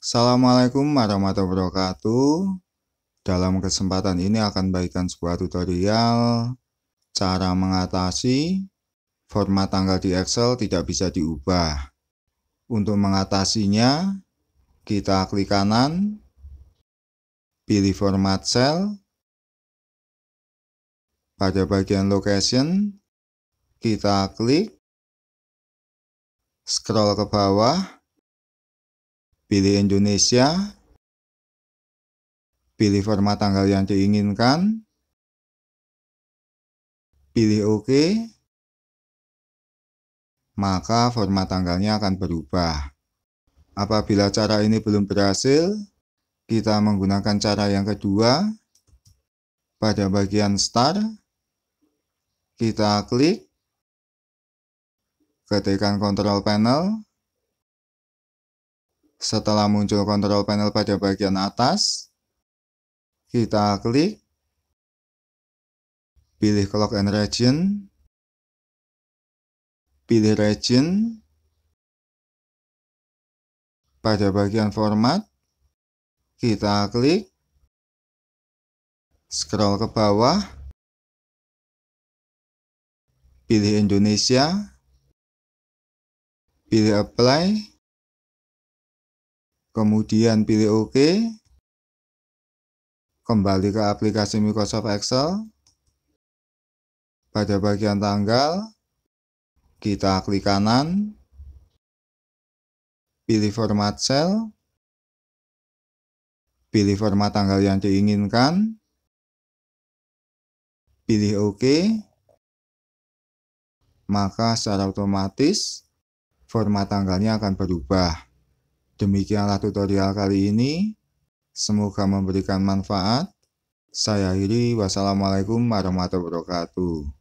Assalamualaikum warahmatullahi wabarakatuh Dalam kesempatan ini akan bagikan sebuah tutorial Cara mengatasi format tanggal di Excel tidak bisa diubah Untuk mengatasinya Kita klik kanan Pilih format cell Pada bagian location Kita klik Scroll ke bawah pilih Indonesia, pilih format tanggal yang diinginkan, pilih OK, maka format tanggalnya akan berubah. Apabila cara ini belum berhasil, kita menggunakan cara yang kedua. Pada bagian Start, kita klik, ketikkan Control Panel, setelah muncul kontrol panel pada bagian atas, kita klik, pilih clock and region, pilih region, pada bagian format, kita klik, scroll ke bawah, pilih Indonesia, pilih apply, Kemudian pilih OK. Kembali ke aplikasi Microsoft Excel. Pada bagian tanggal, kita klik kanan. Pilih format cell. Pilih format tanggal yang diinginkan. Pilih OK. Maka secara otomatis format tanggalnya akan berubah. Demikianlah tutorial kali ini. Semoga memberikan manfaat. Saya akhiri. Wassalamualaikum warahmatullahi wabarakatuh.